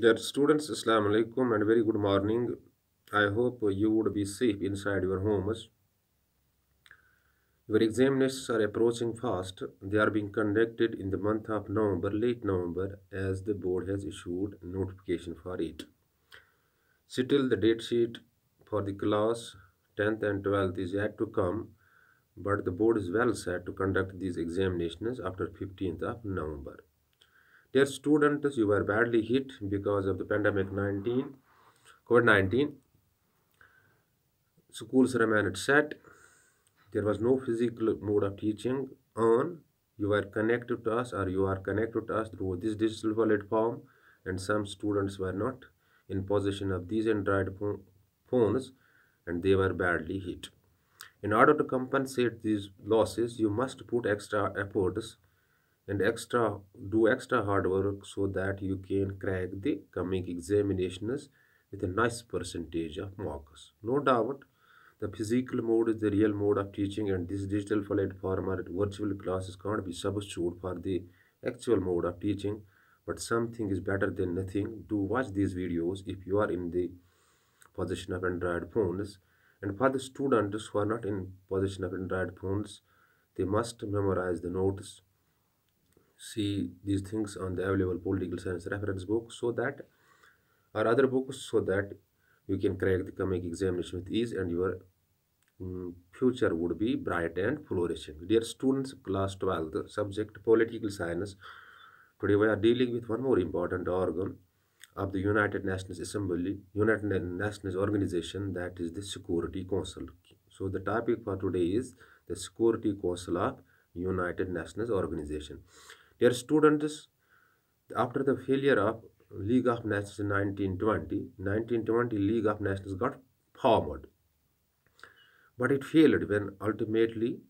Dear students, Assalamu alaikum and very good morning. I hope you would be safe inside your homes. Your examinations are approaching fast. They are being conducted in the month of November, late November, as the board has issued notification for it. Still, the date sheet for the class 10th and 12th is yet to come, but the board is well set to conduct these examinations after 15th of November. Dear students, you were badly hit because of the pandemic 19, COVID-19. Schools remained shut. There was no physical mode of teaching on. You are connected to us or you are connected to us through this digital platform and some students were not in possession of these Android phones and they were badly hit. In order to compensate these losses, you must put extra efforts and extra do extra hard work so that you can crack the coming examinations with a nice percentage of marks no doubt the physical mode is the real mode of teaching and this digital platform or virtual classes can't be substitute for the actual mode of teaching but something is better than nothing do watch these videos if you are in the position of android phones and for the students who are not in position of android phones they must memorize the notes see these things on the available political science reference book so that or other books so that you can crack the coming examination with ease and your um, future would be bright and flourishing. Dear students, class 12, subject political science. Today we are dealing with one more important organ of the United Nations Assembly, United Nations Organization that is the Security Council. So the topic for today is the Security Council of United Nations Organization. Their students, after the failure of League of Nations in 1920, 1920 League of Nations got formed. But it failed when ultimately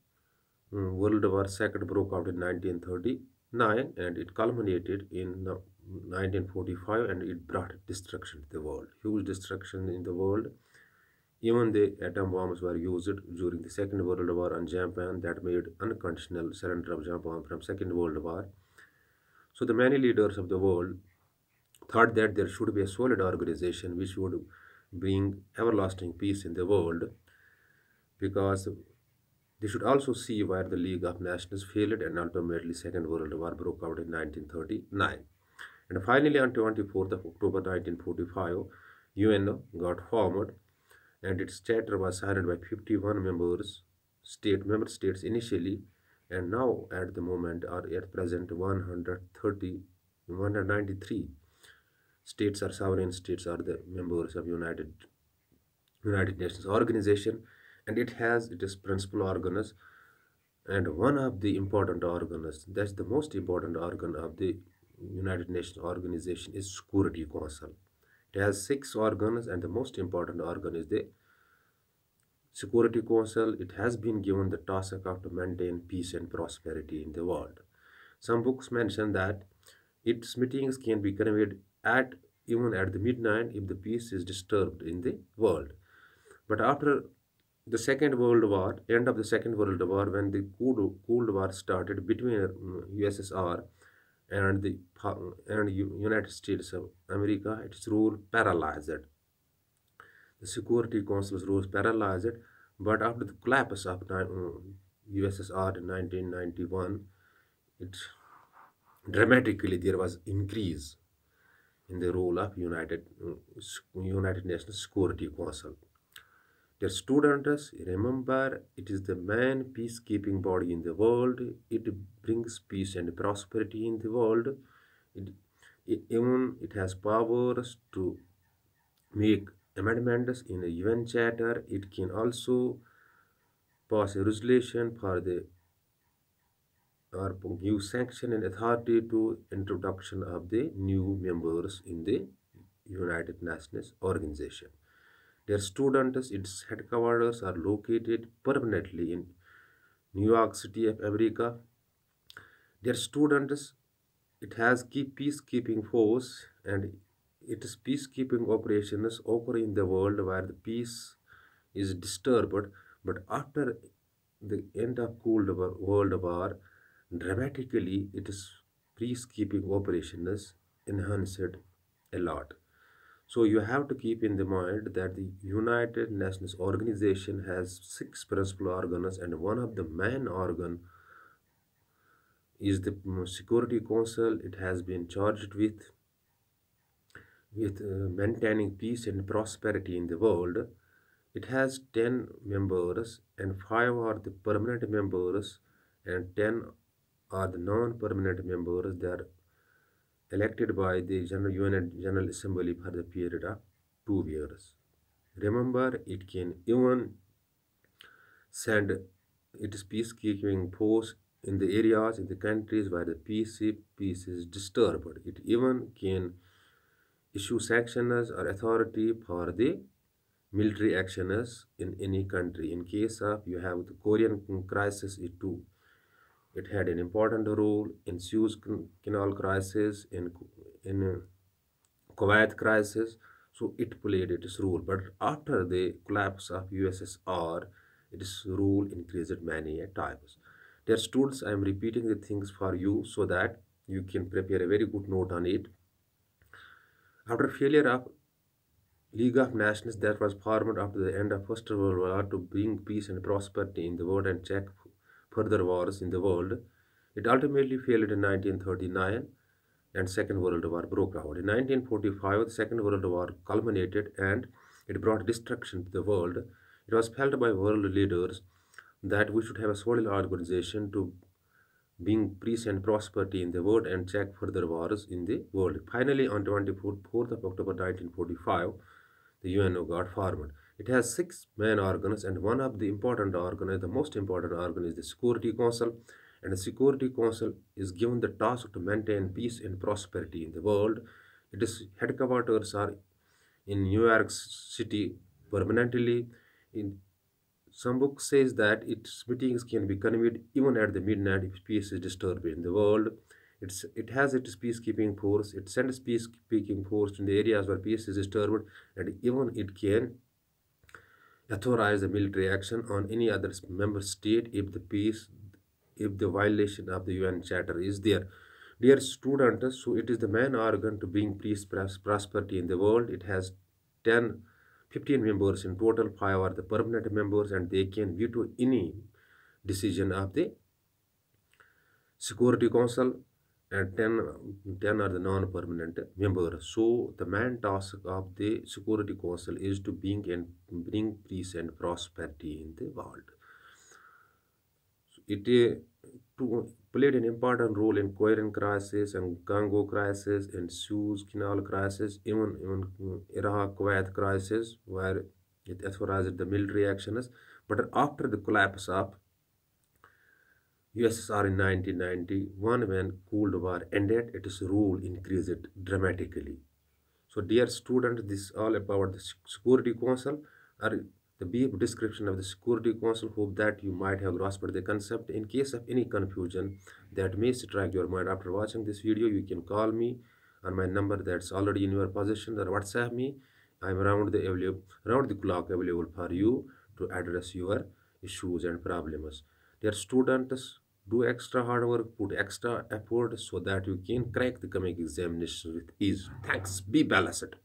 um, World War II broke out in 1939 and it culminated in 1945 and it brought destruction to the world. Huge destruction in the world. Even the atom bombs were used during the Second World War on Japan that made unconditional surrender of Japan from Second World War so the many leaders of the world thought that there should be a solid organization which would bring everlasting peace in the world because they should also see where the League of Nations failed and ultimately Second World War broke out in 1939. And finally on 24th of October 1945, UN got formed and its charter was signed by 51 members, state member states initially and now at the moment are at present 130 193 states are sovereign states are the members of united united nations organization and it has its principal organs and one of the important organs that's the most important organ of the united nations organization is security council it has six organs and the most important organ is the Security Council, it has been given the task of to maintain peace and prosperity in the world. Some books mention that its meetings can be convened at even at the midnight if the peace is disturbed in the world. But after the Second World War, end of the Second World War, when the Cold, Cold War started between mm, USSR and the uh, and United States of America, its rule paralyzed the security councils role paralyzed, but after the collapse of USSR uh, in 1991, it dramatically there was increase in the role of United uh, United Nations Security Council. Dear students, remember it is the main peacekeeping body in the world. It brings peace and prosperity in the world. It, it even it has powers to make amendments in the UN Charter. It can also pass a resolution for the or give sanction and authority to introduction of the new members in the United Nations organization. Their students, its headquarters are located permanently in New York City of America. Their students, it has key peacekeeping force and its peacekeeping operations occur in the world where the peace is disturbed, but after the end of Cold War, World War, dramatically its peacekeeping operations enhanced a lot. So you have to keep in the mind that the United Nations organization has six principal organs and one of the main organ is the Security Council. It has been charged with with uh, maintaining peace and prosperity in the world. It has 10 members and 5 are the permanent members and 10 are the non-permanent members that are elected by the General UN General Assembly for the period of two years. Remember, it can even send its peacekeeping force in the areas in the countries where the peace, peace is disturbed. It even can issue sanctions or authority for the military actions in any country. In case of you have the Korean crisis, it too. It had an important role in Suez Canal crisis, in, in uh, Kuwait crisis. So it played its role. But after the collapse of USSR, its role increased many times. Dear students, I am repeating the things for you so that you can prepare a very good note on it. After failure of League of Nations that was formed after the end of First World War to bring peace and prosperity in the world and check further wars in the world, it ultimately failed in 1939 and Second World War broke out. In 1945, the Second World War culminated and it brought destruction to the world. It was felt by world leaders that we should have a solid organization to being peace and prosperity in the world and check further wars in the world. Finally, on 24th of October 1945, the UNO got formed. It has six main organs and one of the important organs, the most important organ is the Security Council. And the Security Council is given the task to maintain peace and prosperity in the world. Its headquarters are in New York City permanently. In some book says that its meetings can be convened even at the midnight if peace is disturbed in the world. It's, it has its peacekeeping force, it sends peacekeeping force in the areas where peace is disturbed, and even it can authorize the military action on any other member state if the peace, if the violation of the UN Charter is there. Dear students, so it is the main organ to bring peace prosperity in the world. It has 10 15 members in total, 5 are the permanent members and they can veto any decision of the Security Council and 10, 10 are the non-permanent members. So the main task of the Security Council is to bring, and bring peace and prosperity in the world. So it, eh, to, played an important role in Korean crisis and Congo crisis and Suez Canal crisis, even, even uh, Iraq-Kuwait crisis, where it authorized the military actions. But after the collapse of USSR in 1991, when Cold War ended, its role increased dramatically. So dear students, this is all about the Security Council. Are the brief description of the Security Council hope that you might have grasped the concept. In case of any confusion that may strike your mind after watching this video, you can call me on my number that's already in your possession or WhatsApp me. I'm around the, available, around the clock available for you to address your issues and problems. Dear students, do extra hard work, put extra effort so that you can crack the coming examination with ease. Thanks. Be balanced.